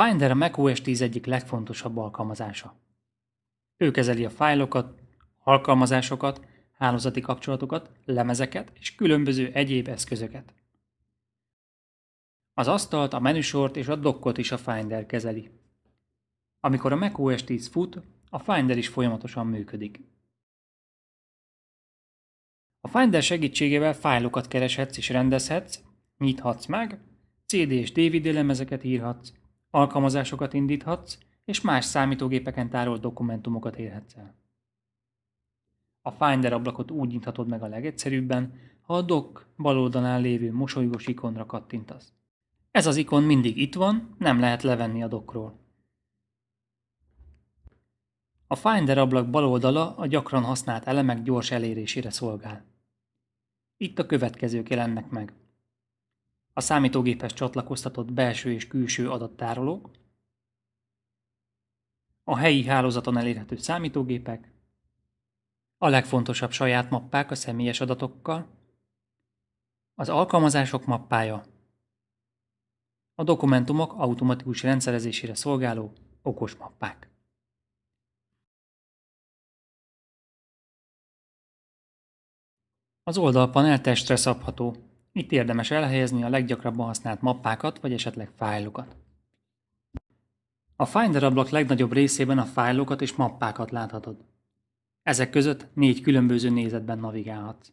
A Finder a macOS 10 egyik legfontosabb alkalmazása. Ő kezeli a fájlokat, alkalmazásokat, hálózati kapcsolatokat, lemezeket és különböző egyéb eszközöket. Az asztalt, a menüsort és a dokkot is a Finder kezeli. Amikor a macOS 10 fut, a Finder is folyamatosan működik. A Finder segítségével fájlokat kereshetsz és rendezhetsz, nyithatsz meg, CD és DVD lemezeket írhatsz, Alkalmazásokat indíthatsz, és más számítógépeken tárolt dokumentumokat érhetsz el. A Finder ablakot úgy nyithatod meg a legegyszerűbben, ha a dock bal oldalán lévő mosolygós ikonra kattintasz. Ez az ikon mindig itt van, nem lehet levenni a dockról. A Finder ablak bal oldala a gyakran használt elemek gyors elérésére szolgál. Itt a következők jelennek meg a számítógépes csatlakoztatott belső és külső adattárolók, a helyi hálózaton elérhető számítógépek, a legfontosabb saját mappák a személyes adatokkal, az alkalmazások mappája, a dokumentumok automatikus rendszerezésére szolgáló okos mappák. Az oldalpanel testre szabható, itt érdemes elhelyezni a leggyakrabban használt mappákat vagy esetleg fájlokat. A Finder ablak legnagyobb részében a fájlokat és mappákat láthatod. Ezek között négy különböző nézetben navigálhatsz.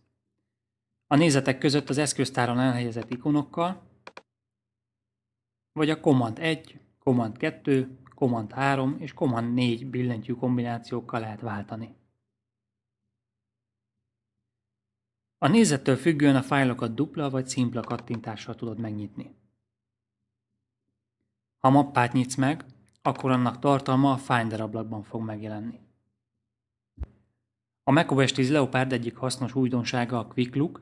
A nézetek között az eszköztáron elhelyezett ikonokkal, vagy a Command 1, Command 2, Command 3 és Command 4 billentyű kombinációkkal lehet váltani. A nézettől függően a fájlokat dupla vagy szimpla kattintással tudod megnyitni. Ha mappát nyitsz meg, akkor annak tartalma a Finder ablakban fog megjelenni. A macOS 10 Leopard egyik hasznos újdonsága a Quick Look,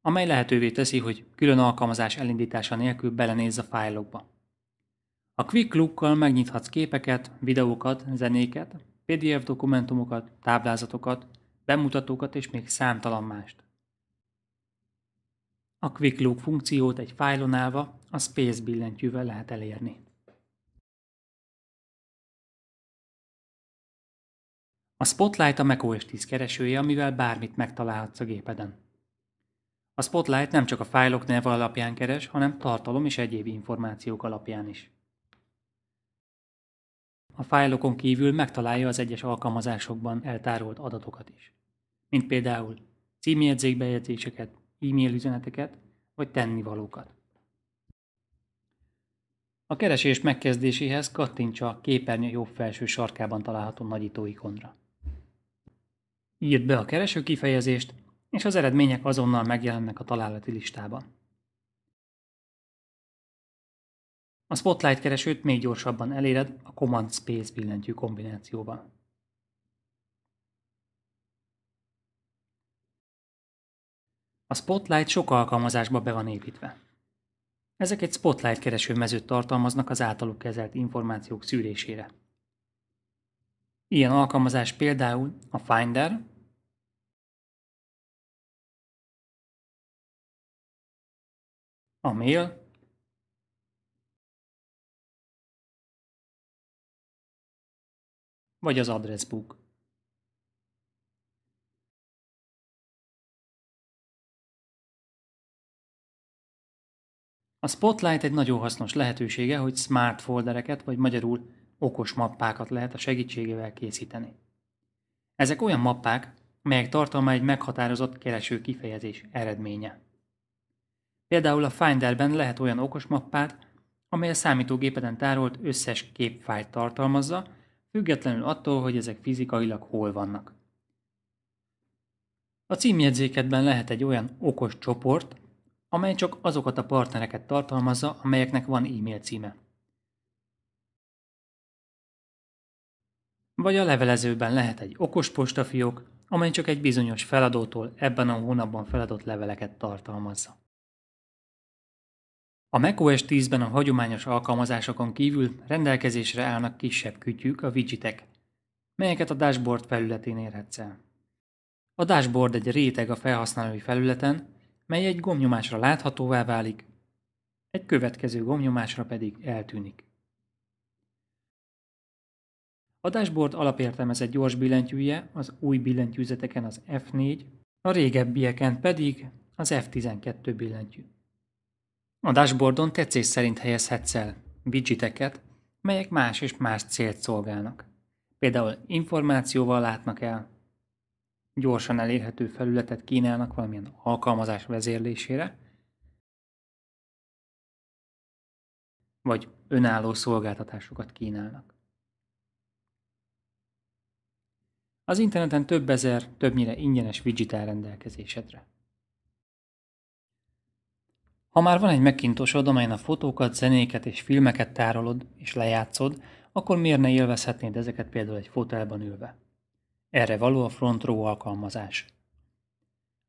amely lehetővé teszi, hogy külön alkalmazás elindítása nélkül belenézz a fájlokba. A Quick Look-kal megnyithatsz képeket, videókat, zenéket, PDF dokumentumokat, táblázatokat, bemutatókat és még számtalan mást. A Quick Look funkciót egy fájlon állva a Space billentyűvel lehet elérni. A Spotlight a macOS 10 keresője, amivel bármit megtalálhatsz a gépeden. A Spotlight nem csak a fájlok neve alapján keres, hanem tartalom és egyéb információk alapján is. A fájlokon kívül megtalálja az egyes alkalmazásokban eltárolt adatokat is, mint például címjegyzékbejegyzéseket, e-mail üzeneteket vagy tennivalókat. A keresés megkezdéséhez kattints a képernyő jobb felső sarkában található nagyító ikonra. Írd be a kereső kifejezést, és az eredmények azonnal megjelennek a találati listában. A Spotlight keresőt még gyorsabban eléred a Command Space billentyű kombinációval. A Spotlight sok alkalmazásba be van építve. Ezek egy Spotlight mezőt tartalmaznak az általuk kezelt információk szűrésére. Ilyen alkalmazás például a Finder, a Mail, vagy az Address Book. A Spotlight egy nagyon hasznos lehetősége, hogy smart foldereket, vagy magyarul okos mappákat lehet a segítségével készíteni. Ezek olyan mappák, melyek tartalma egy meghatározott kereső kifejezés eredménye. Például a Finderben lehet olyan okos mappát, amely a számítógépeden tárolt összes képfájt tartalmazza, függetlenül attól, hogy ezek fizikailag hol vannak. A címjegyzéketben lehet egy olyan okos csoport, amely csak azokat a partnereket tartalmazza, amelyeknek van e-mail címe. Vagy a levelezőben lehet egy okos postafiók, amely csak egy bizonyos feladótól ebben a hónapban feladott leveleket tartalmazza. A macOS 10-ben a hagyományos alkalmazásokon kívül rendelkezésre állnak kisebb kütyük, a widgetek, melyeket a dashboard felületén érhetsz el. A dashboard egy réteg a felhasználói felületen, mely egy gomnyomásra láthatóvá válik, egy következő gomnyomásra pedig eltűnik. A dashboard alapértelmezett gyors billentyűje az új billentyűzeteken az F4, a régebbieken pedig az F12 billentyű. A dashboardon tetszés szerint helyezhetsz el widgeteket, melyek más és más célt szolgálnak. Például információval látnak el, gyorsan elérhető felületet kínálnak valamilyen alkalmazás vezérlésére, vagy önálló szolgáltatásokat kínálnak. Az interneten több ezer, többnyire ingyenes widget áll rendelkezésedre. Ha már van egy megkintosod, amelyen a fotókat, zenéket és filmeket tárolod és lejátszod, akkor miért ne élvezhetnéd ezeket például egy fotelban ülve? Erre való a Front Row alkalmazás.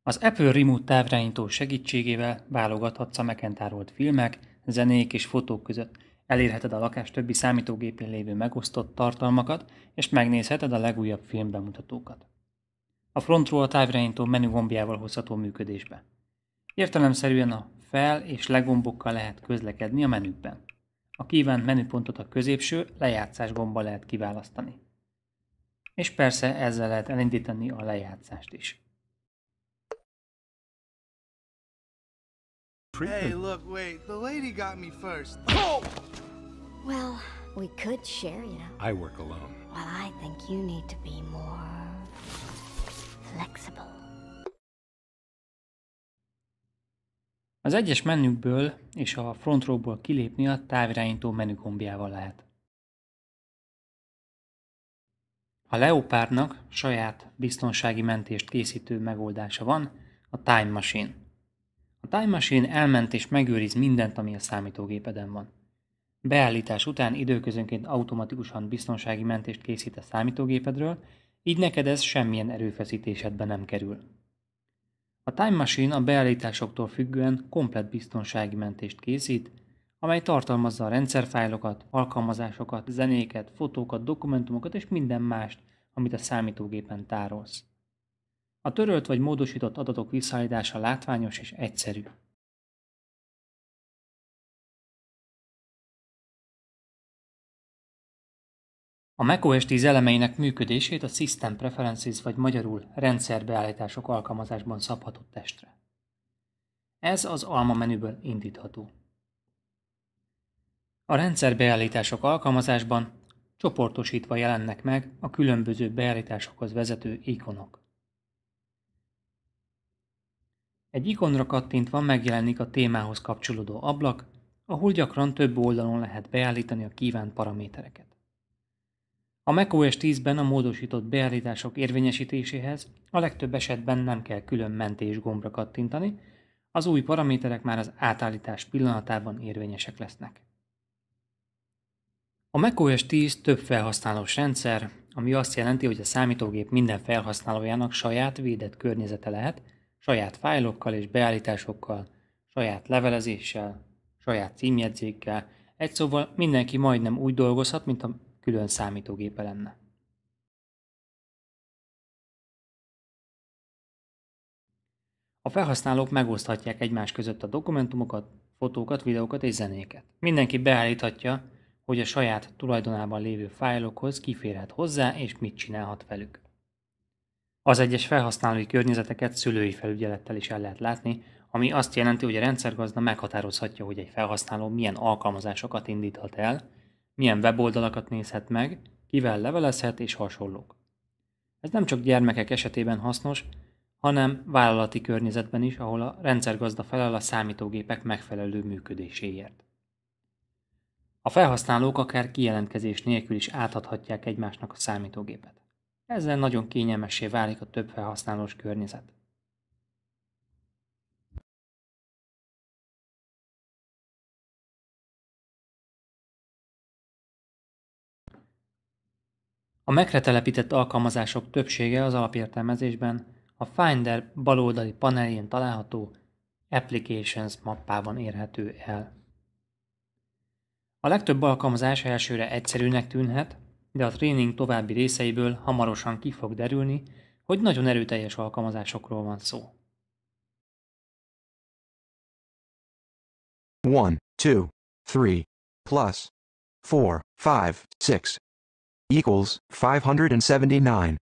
Az Apple Remote távrányító segítségével válogathatsz a megkentárolt filmek, zenék és fotók között, elérheted a lakás többi számítógépén lévő megosztott tartalmakat, és megnézheted a legújabb filmbemutatókat. A Front Row a távrányító menü gombjával hozható működésbe. Értelemszerűen a fel és legombokkal lehet közlekedni a menüben. A kívánt menüpontot a középső lejátszás gomba lehet kiválasztani és persze ezzel lehet elindítani a lejátszást is. Hey, look, wait. The lady got me first. Oh! Well, we could share, you know. I work alone. Well, I think you need to be more flexible. Az egyes menükből és a frontrowból kilépni a távirányító menügombjával lehet. A Leopardnak saját biztonsági mentést készítő megoldása van, a Time Machine. A Time Machine elment és megőriz mindent, ami a számítógépeden van. Beállítás után időközönként automatikusan biztonsági mentést készít a számítógépedről, így neked ez semmilyen erőfeszítésedbe nem kerül. A Time Machine a beállításoktól függően komplet biztonsági mentést készít, amely tartalmazza a rendszerfájlokat, alkalmazásokat, zenéket, fotókat, dokumentumokat és minden mást, amit a számítógépen tárolsz. A törölt vagy módosított adatok visszaállítása látványos és egyszerű. A macOS 10 elemeinek működését a System Preferences vagy magyarul rendszerbeállítások alkalmazásban szabható testre. Ez az alma menüből indítható. A rendszerbeállítások alkalmazásban csoportosítva jelennek meg a különböző beállításokhoz vezető ikonok. Egy ikonra kattintva megjelenik a témához kapcsolódó ablak, ahol gyakran több oldalon lehet beállítani a kívánt paramétereket. A macOS 10-ben a módosított beállítások érvényesítéséhez a legtöbb esetben nem kell külön mentés gombra kattintani, az új paraméterek már az átállítás pillanatában érvényesek lesznek. A macOS 10 több felhasználós rendszer, ami azt jelenti, hogy a számítógép minden felhasználójának saját védett környezete lehet, saját fájlokkal és beállításokkal, saját levelezéssel, saját címjegyzékkel, egy szóval mindenki majdnem úgy dolgozhat, mint a külön számítógépe lenne. A felhasználók megoszthatják egymás között a dokumentumokat, fotókat, videókat és zenéket. Mindenki beállíthatja, hogy a saját tulajdonában lévő fájlokhoz kiférhet hozzá és mit csinálhat velük. Az egyes felhasználói környezeteket szülői felügyelettel is el lehet látni, ami azt jelenti, hogy a rendszergazda meghatározhatja, hogy egy felhasználó milyen alkalmazásokat indíthat el, milyen weboldalakat nézhet meg, kivel levelezhet és hasonlók. Ez nem csak gyermekek esetében hasznos, hanem vállalati környezetben is, ahol a rendszergazda felel a számítógépek megfelelő működéséért. A felhasználók akár kijelentkezés nélkül is átadhatják egymásnak a számítógépet. Ezzel nagyon kényelmessé válik a több felhasználós környezet. A mac telepített alkalmazások többsége az alapértelmezésben a Finder baloldali panelén található Applications mappában érhető el. A legtöbb alkalmazás elsőre egyszerűnek tűnhet, de a tréning további részeiből hamarosan ki fog derülni, hogy nagyon erőteljes alkalmazásokról van szó. 1, 2, 3, plus 4, 5, 6 equals 579.